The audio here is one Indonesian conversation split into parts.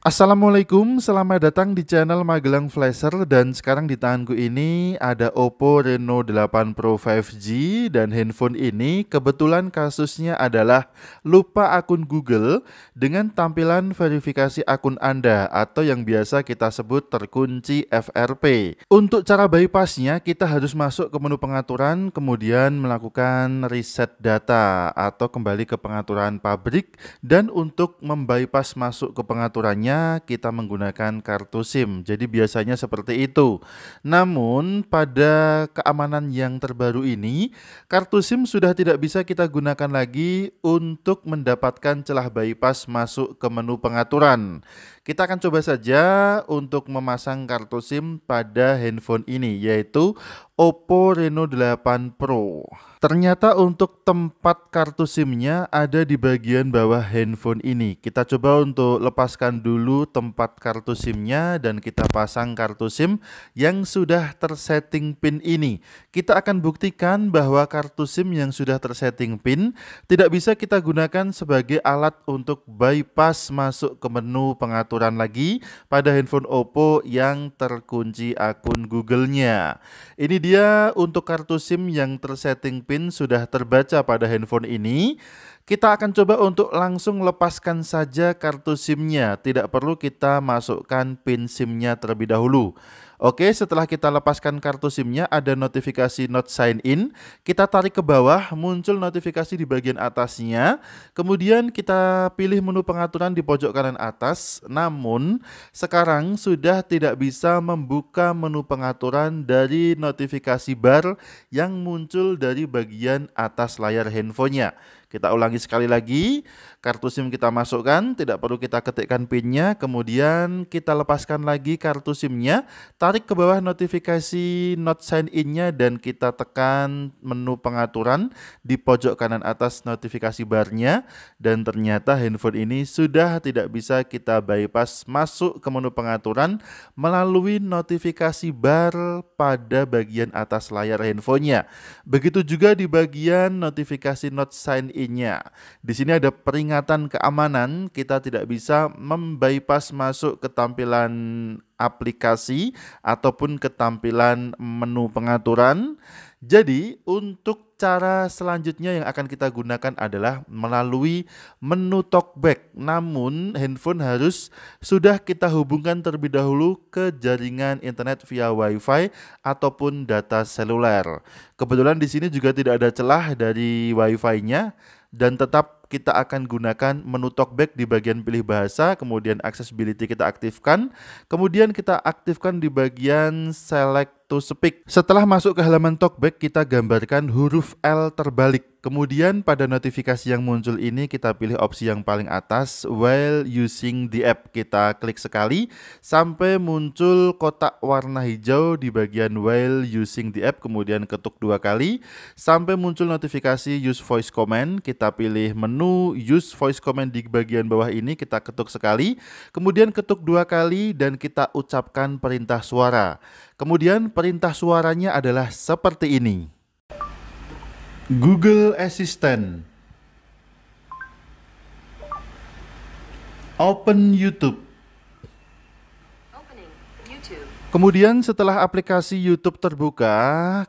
Assalamualaikum, selamat datang di channel Magelang Flasher dan sekarang di tanganku ini ada Oppo Reno 8 Pro 5G dan handphone ini kebetulan kasusnya adalah lupa akun Google dengan tampilan verifikasi akun Anda atau yang biasa kita sebut terkunci FRP. Untuk cara bypassnya kita harus masuk ke menu pengaturan kemudian melakukan reset data atau kembali ke pengaturan pabrik dan untuk membypass masuk ke pengaturannya kita menggunakan kartu SIM. Jadi biasanya seperti itu. Namun pada keamanan yang terbaru ini, kartu SIM sudah tidak bisa kita gunakan lagi untuk mendapatkan celah bypass masuk ke menu pengaturan. Kita akan coba saja untuk memasang kartu SIM pada handphone ini yaitu Oppo Reno 8 Pro. Ternyata untuk tempat kartu SIM-nya ada di bagian bawah handphone ini. Kita coba untuk lepaskan dulu tempat kartu SIM-nya dan kita pasang kartu SIM yang sudah tersetting PIN ini. Kita akan buktikan bahwa kartu SIM yang sudah tersetting PIN tidak bisa kita gunakan sebagai alat untuk bypass masuk ke menu pengaturan lagi pada handphone Oppo yang terkunci akun Google-nya. Ini dia Tersedia untuk kartu SIM yang tersetting PIN sudah terbaca pada handphone ini. Kita akan coba untuk langsung lepaskan saja kartu SIM-nya, tidak perlu kita masukkan PIN SIM-nya terlebih dahulu. Oke, setelah kita lepaskan kartu SIM-nya, ada notifikasi not sign in. Kita tarik ke bawah, muncul notifikasi di bagian atasnya. Kemudian kita pilih menu pengaturan di pojok kanan atas. Namun, sekarang sudah tidak bisa membuka menu pengaturan dari notifikasi bar yang muncul dari bagian atas layar handphonenya. Kita ulangi sekali lagi, kartu SIM kita masukkan, tidak perlu kita ketikkan PIN-nya, kemudian kita lepaskan lagi kartu SIM-nya, tarik ke bawah notifikasi not sign in-nya dan kita tekan menu pengaturan di pojok kanan atas notifikasi bar-nya dan ternyata handphone ini sudah tidak bisa kita bypass masuk ke menu pengaturan melalui notifikasi bar pada bagian atas layar handphonenya. Begitu juga di bagian notifikasi not sign in IN-nya. Di sini ada peringatan keamanan, kita tidak bisa membypass masuk ke tampilan aplikasi ataupun ke tampilan menu pengaturan jadi, untuk cara selanjutnya yang akan kita gunakan adalah melalui menu talkback. Namun, handphone harus sudah kita hubungkan terlebih dahulu ke jaringan internet via WiFi ataupun data seluler. Kebetulan di sini juga tidak ada celah dari wifi nya dan tetap kita akan gunakan menu talkback di bagian pilih bahasa, kemudian accessibility kita aktifkan, kemudian kita aktifkan di bagian select to speak. Setelah masuk ke halaman talkback, kita gambarkan huruf L terbalik. Kemudian pada notifikasi yang muncul ini kita pilih opsi yang paling atas while using the app. Kita klik sekali sampai muncul kotak warna hijau di bagian while using the app. Kemudian ketuk dua kali sampai muncul notifikasi use voice command. Kita pilih menu use voice command di bagian bawah ini. Kita ketuk sekali. Kemudian ketuk dua kali dan kita ucapkan perintah suara. Kemudian perintah suaranya adalah seperti ini. Google Assistant Open YouTube Kemudian setelah aplikasi YouTube terbuka,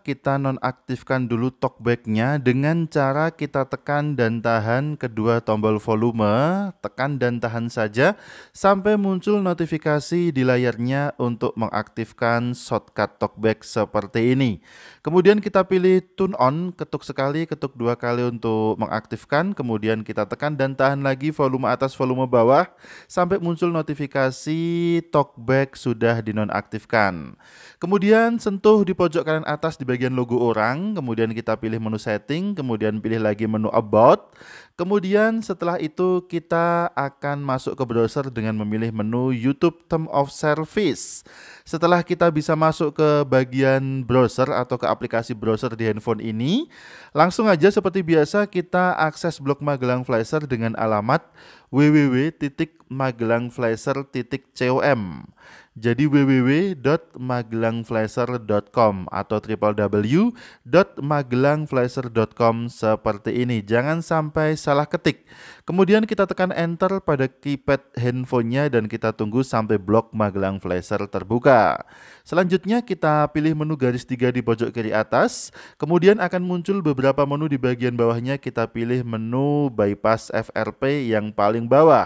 kita nonaktifkan dulu Talkbacknya dengan cara kita tekan dan tahan kedua tombol volume, tekan dan tahan saja sampai muncul notifikasi di layarnya untuk mengaktifkan shortcut talkback seperti ini. Kemudian kita pilih turn on, ketuk sekali, ketuk dua kali untuk mengaktifkan, kemudian kita tekan dan tahan lagi volume atas volume bawah sampai muncul notifikasi talkback sudah dinonaktifkan aktifkan. Kemudian sentuh di pojok kanan atas di bagian logo orang, kemudian kita pilih menu setting, kemudian pilih lagi menu about. Kemudian setelah itu kita akan masuk ke browser dengan memilih menu YouTube Term of Service. Setelah kita bisa masuk ke bagian browser atau ke aplikasi browser di handphone ini, langsung aja seperti biasa kita akses blog Magelang Flasher dengan alamat www.magelangflasher.com jadi www.magelangflasher.com atau www.magelangflasher.com seperti ini. Jangan sampai salah ketik. Kemudian kita tekan enter pada keypad handphonenya dan kita tunggu sampai blok Magelang Flasher terbuka. Selanjutnya kita pilih menu garis tiga di pojok kiri atas. Kemudian akan muncul beberapa menu di bagian bawahnya. Kita pilih menu bypass FRP yang paling bawah.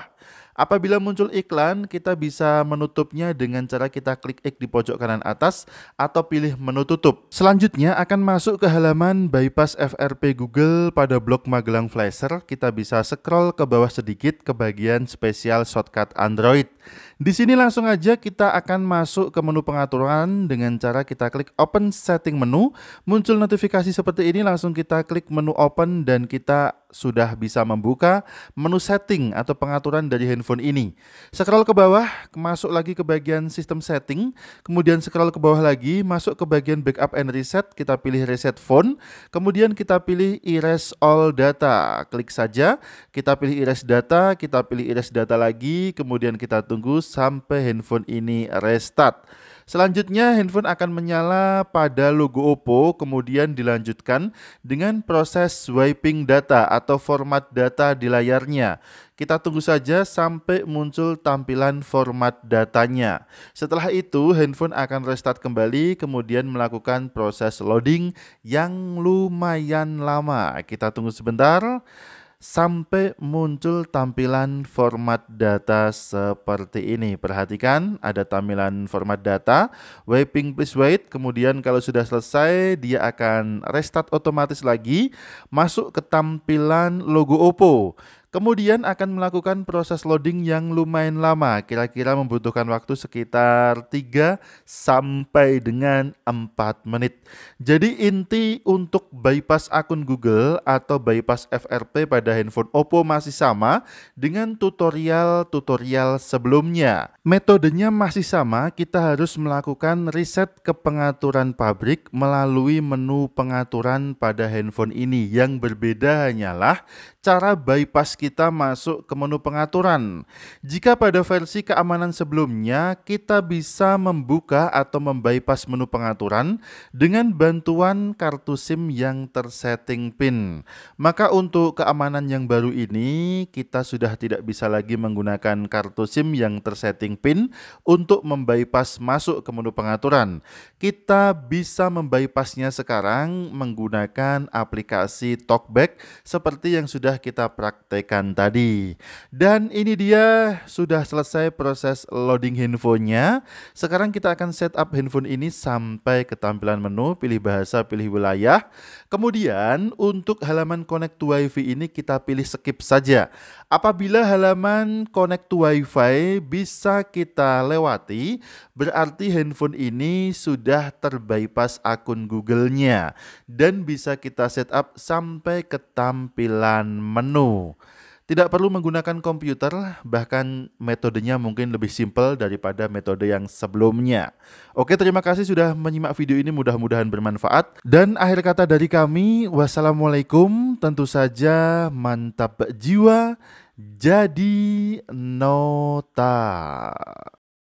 Apabila muncul iklan, kita bisa menutupnya dengan cara kita klik X di pojok kanan atas atau pilih menu tutup. Selanjutnya akan masuk ke halaman bypass FRP Google pada blok Magelang Flasher. Kita bisa scroll ke bawah sedikit ke bagian spesial shortcut Android. Di sini langsung aja kita akan masuk ke menu pengaturan dengan cara kita klik open setting menu. Muncul notifikasi seperti ini langsung kita klik menu open dan kita sudah bisa membuka menu setting atau pengaturan dari handphone ini. Scroll ke bawah, masuk lagi ke bagian sistem setting, kemudian scroll ke bawah lagi, masuk ke bagian backup and reset, kita pilih reset phone, kemudian kita pilih erase all data. Klik saja, kita pilih erase data, kita pilih erase data lagi, kemudian kita tunggu sampai handphone ini restart. Selanjutnya handphone akan menyala pada logo Oppo kemudian dilanjutkan dengan proses wiping data atau format data di layarnya. Kita tunggu saja sampai muncul tampilan format datanya. Setelah itu, handphone akan restart kembali, kemudian melakukan proses loading yang lumayan lama. Kita tunggu sebentar sampai muncul tampilan format data seperti ini. Perhatikan ada tampilan format data, wiping please wait, kemudian kalau sudah selesai dia akan restart otomatis lagi masuk ke tampilan logo Oppo. Kemudian akan melakukan proses loading yang lumayan lama, kira-kira membutuhkan waktu sekitar 3 sampai dengan 4 menit. Jadi inti untuk bypass akun Google atau bypass FRP pada handphone Oppo masih sama dengan tutorial-tutorial sebelumnya. Metodenya masih sama, kita harus melakukan riset ke pengaturan pabrik melalui menu pengaturan pada handphone ini. Yang berbeda hanyalah cara bypass kita kita masuk ke menu pengaturan. Jika pada versi keamanan sebelumnya, kita bisa membuka atau membypass menu pengaturan dengan bantuan kartu SIM yang tersetting PIN. Maka untuk keamanan yang baru ini, kita sudah tidak bisa lagi menggunakan kartu SIM yang tersetting PIN untuk membypass masuk ke menu pengaturan. Kita bisa membypassnya sekarang menggunakan aplikasi TalkBack seperti yang sudah kita praktekkan tadi. Dan ini dia sudah selesai proses loading handphonenya. Sekarang kita akan setup handphone ini sampai ke tampilan menu, pilih bahasa, pilih wilayah. Kemudian untuk halaman connect to wifi ini kita pilih skip saja. Apabila halaman connect to wifi bisa kita lewati, berarti handphone ini sudah terbypass akun Google-nya dan bisa kita setup sampai ke tampilan menu. Tidak perlu menggunakan komputer, bahkan metodenya mungkin lebih simpel daripada metode yang sebelumnya. Oke, terima kasih sudah menyimak video ini, mudah-mudahan bermanfaat. Dan akhir kata dari kami, wassalamualaikum, tentu saja mantap jiwa, jadi nota.